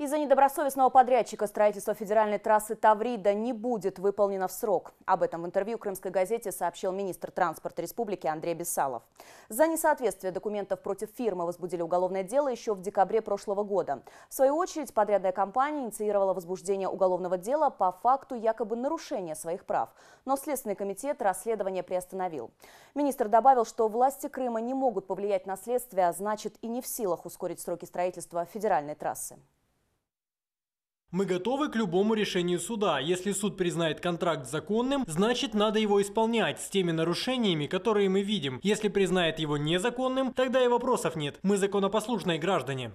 Из-за недобросовестного подрядчика строительство федеральной трассы Таврида не будет выполнено в срок. Об этом в интервью Крымской газете сообщил министр транспорта республики Андрей Бесалов. За несоответствие документов против фирмы возбудили уголовное дело еще в декабре прошлого года. В свою очередь, подрядная компания инициировала возбуждение уголовного дела по факту якобы нарушения своих прав. Но Следственный комитет расследование приостановил. Министр добавил, что власти Крыма не могут повлиять на следствие, а значит и не в силах ускорить сроки строительства федеральной трассы. Мы готовы к любому решению суда. Если суд признает контракт законным, значит надо его исполнять с теми нарушениями, которые мы видим. Если признает его незаконным, тогда и вопросов нет. Мы законопослушные граждане.